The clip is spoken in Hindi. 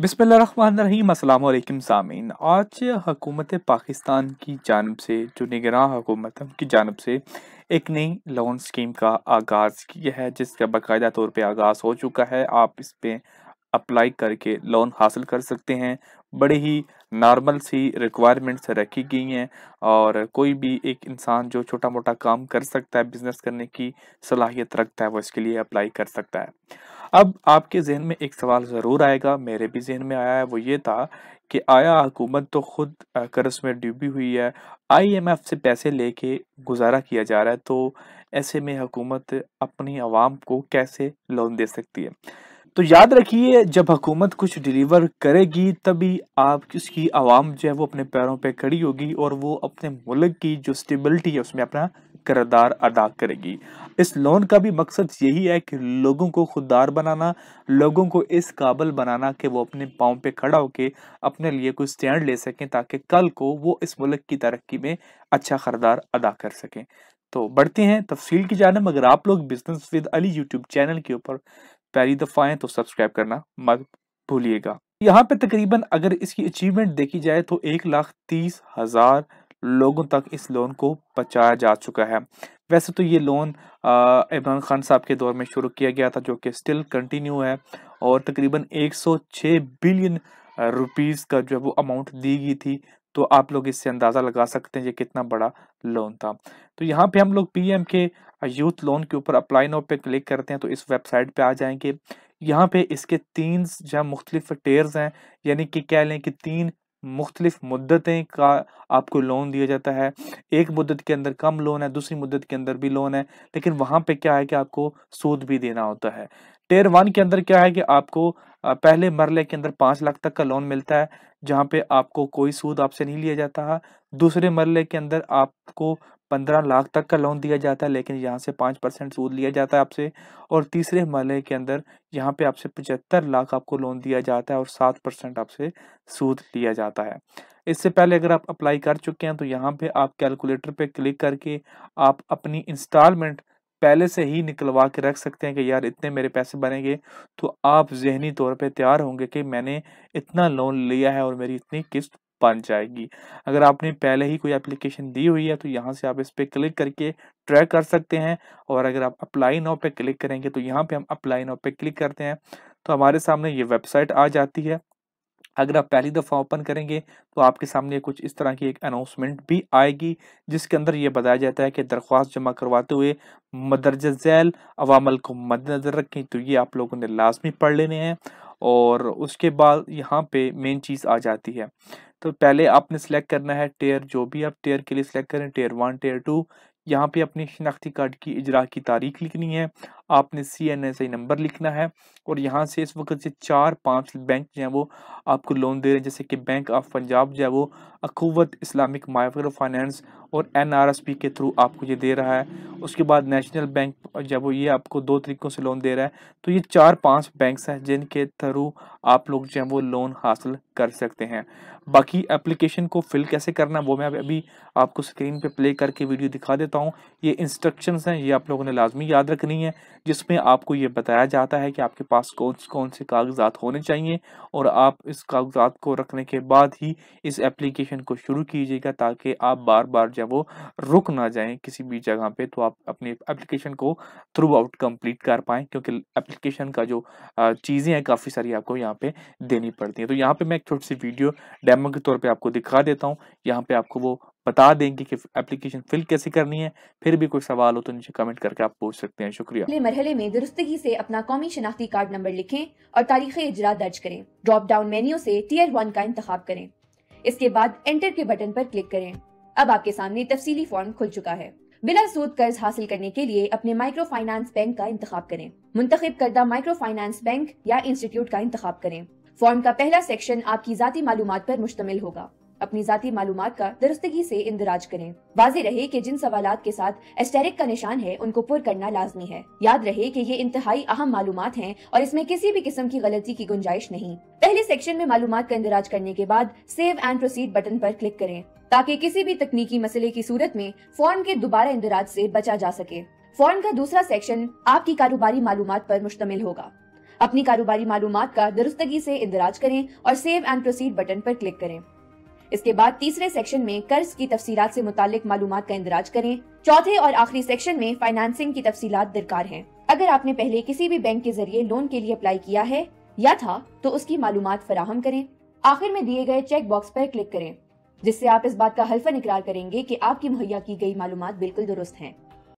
बिसमीम सामीन आज हकूमत पाकिस्तान की जानब से जो निगरान हुकूमत है उनकी जानब से एक नई लोन स्कीम का आगाज़ किया है जिसका बाकायदा तौर पे आगाज़ हो चुका है आप इस पर अप्लाई करके लोन हासिल कर सकते हैं बड़े ही नॉर्मल सी रिक्वायरमेंट्स रखी गई हैं और कोई भी एक इंसान जो छोटा मोटा काम कर सकता है बिजनेस करने की सलाहियत रखता है वो इसके लिए अप्लाई कर सकता है अब आपके जहन में एक सवाल ज़रूर आएगा मेरे भी जहन में आया है वो ये था कि आया हुकूमत तो ख़ुद कर्ज में डूबी हुई है आईएमएफ से पैसे लेके गुजारा किया जा रहा है तो ऐसे में हुकूमत अपनी आवाम को कैसे लोन दे सकती है तो याद रखिए जब हुकूमत कुछ डिलीवर करेगी तभी आप उसकी आवाम जो है वो अपने पैरों पे खड़ी होगी और वो अपने मुल्क की जो स्टेबिलिटी है उसमें अपना करदार अदा करेगी इस लोन का भी मकसद यही है कि लोगों को खुददार बनाना लोगों को इस काबल बनाना कि वो अपने पाँव पे खड़ा होकर अपने लिए कोई स्टैंड ले सकें ताकि कल को वो इस मुल्क की तरक्की में अच्छा करदार अदा कर सकें तो बढ़ते हैं तफसील की जानब अगर आप लोग business with Ali YouTube channel के ऊपर पहली दफ़ा हैं तो सब्सक्राइब करना मत भूलिएगा यहाँ पे तकरीबन अगर इसकी अचीवमेंट देखी जाए तो एक लाख तीस हज़ार लोगों तक इस लोन को पहुँचाया जा चुका है वैसे तो ये लोन इमरान खान साहब के दौर में शुरू किया गया था जो कि स्टिल कंटिन्यू है और तकरीबन 106 बिलियन रुपीस का जो है वो अमाउंट दी गई थी तो आप लोग इससे अंदाज़ा लगा सकते हैं ये कितना बड़ा लोन था तो यहाँ पे हम लोग पीएम के यूथ लोन के ऊपर अप्लाई नोट पे क्लिक करते हैं तो इस वेबसाइट पे आ जाएंगे यहाँ पे इसके तीन जहाँ मुख्तलिफ टेयर्स हैं यानी कि कह लें कि तीन मुख्तलिफ मुद्दतें का आपको लोन दिया जाता है एक मुद्दत के अंदर कम लोन है दूसरी मुद्दत के अंदर भी लोन है लेकिन वहाँ पे क्या है कि आपको सूद भी देना होता है टेयर वन के अंदर क्या है कि आपको पहले मरले के अंदर पाँच लाख तक का लोन मिलता है जहाँ पे आपको कोई सूद आपसे नहीं लिया जाता है दूसरे मरले के अंदर आपको पंद्रह लाख तक का लोन दिया जाता है लेकिन यहाँ से पाँच परसेंट सूद लिया जाता है आपसे और तीसरे मरले के अंदर यहाँ पे आपसे पचहत्तर लाख आपको लोन दिया जाता है और सात परसेंट आपसे सूद लिया जाता है इससे पहले अगर आप अप्लाई कर चुके हैं तो यहाँ पे आप कैलकुलेटर पे क्लिक करके आप अपनी इंस्टॉलमेंट पहले से ही निकलवा के रख सकते हैं कि यार इतने मेरे पैसे बनेंगे तो आप जहनी तौर पे तैयार होंगे कि मैंने इतना लोन लिया है और मेरी इतनी किस्त बन जाएगी अगर आपने पहले ही कोई एप्लीकेशन दी हुई है तो यहाँ से आप इस पर क्लिक करके ट्रैक कर सकते हैं और अगर आप अप्लाई नाउ पे क्लिक करेंगे तो यहाँ पे हम अप्लाई नाउ पे क्लिक करते हैं तो हमारे सामने ये वेबसाइट आ जाती है अगर आप पहली दफ़ा ओपन करेंगे तो आपके सामने कुछ इस तरह की एक अनाउंसमेंट भी आएगी जिसके अंदर ये बताया जाता है कि दरख्वास्त जमा करवाते हुए मदरज झैल अवामल को मद्दनज़र रखें तो ये आप लोगों ने लाजमी पढ़ लेने हैं और उसके बाद यहाँ पे मेन चीज़ आ जाती है तो पहले आपने सेलेक्ट करना है टेयर जो भी आप टेयर के लिए सिलेक्ट करें टेयर वन टेयर टू यहाँ पे अपने शिनाख्ती कार्ड की इजरा की तारीख लिखनी है आपने C N S I number लिखना है और यहाँ से इस वक्त से चार पाँच बैंक जो है वो आपको लोन दे रहे हैं जैसे कि बैंक ऑफ पंजाब जो है वो अकूवत इस्लामिक माइक्रो फाइनेंस और एन आर एस पी के थ्रू आपको ये दे रहा है उसके बाद नेशनल बैंक जब ये आपको दो तरीक़ों से लोन दे रहा है तो ये चार पांच बैंक्स हैं जिनके थ्रू आप लोग जो है वो लोन हासिल कर सकते हैं बाकी एप्लीकेशन को फिल कैसे करना वो मैं अभी आपको स्क्रीन पे प्ले करके वीडियो दिखा देता हूँ ये इंस्ट्रक्शंस हैं ये आप लोगों ने लाजमी याद रखनी है जिसमें आपको ये बताया जाता है कि आपके पास कौन कौन से कागजात होने चाहिए और आप इस कागजात को रखने के बाद ही इस एप्लीकेशन को शुरू कीजिएगा ताकि आप बार बार जब वो रुक ना जाए किसी भी जगह पर तो आप आप अपने एप्लीकेशन को थ्रू आउट कंप्लीट कर पाएँ क्योंकि एप्लीकेशन का जो चीज़ें हैं काफ़ी सारी आपको यहाँ पे देनी पड़ती हैं तो यहाँ पे मैं एक छोटी सी वीडियो डेमो के तौर पे आपको दिखा देता हूँ यहाँ पे आपको वो बता देंगे कि एप्लीकेशन फिल कैसे करनी है फिर भी कोई सवाल हो तो नीचे कमेंट करके आप पूछ सकते हैं शुक्रिया अगले मरहले में दुरुस्तगी से अपना कौमी शनाख्ती कार्ड नंबर लिखें और तारीख इजरा दर्ज करें ड्रॉप डाउन मेन्यू से टीयर वन का इंतजाम करें इसके बाद एंटर के बटन पर क्लिक करें अब आपके सामने तफसीली फॉर्म खुल चुका है बिना सूद कर्ज हासिल करने के लिए अपने माइक्रो फाइनेंस बैंक का इंतजाम करें मुंतब करदा माइक्रो फाइनेंस बैंक या इंस्टीट्यूट का इंतजाम करें फॉर्म का पहला सेक्शन आपकी जाति मालूम पर मुश्तमिल होगा अपनी जाति मालूम का दुरुस्तगी से इंदराज करें वाजे रहे कि जिन सवाल के साथ एस्टेरिक का निशान है उनको पुर करना लाजमी है याद रहे कि ये इंतहाई अहम मालूम हैं और इसमें किसी भी किस्म की गलती की गुंजाइश नहीं पहले सेक्शन में मालूम का इंदराज करने के बाद सेव एंड प्रोसीड बटन पर क्लिक करें ताकि किसी भी तकनीकी मसले की सूरत में फॉर्म के दोबारा इंदराज से बचा जा सके फॉर्म का दूसरा सेक्शन आपकी कारोबारी मालूम पर मुश्तमिल होगा अपनी कारोबारी मालूम का दुरुस्तगी से इंदराज करें और सेव एंड प्रोसीड बटन पर क्लिक करें इसके बाद तीसरे सेक्शन में कर्ज की तफसीत से मुतालिक मालूम का इंदराज करें चौथे और आखिरी सेक्शन में फाइनेंसिंग की तफसीत दरकार है अगर आपने पहले किसी भी बैंक के जरिए लोन के लिए अप्लाई किया है या था तो उसकी मालूम फराहम करें आखिर में दिए गए चेक बॉक्स पर क्लिक करें जिससे आप इस बात का हल्फन इकरार करेंगे कि आपकी मुहैया की गई मालूम बिल्कुल दुरुस्त हैं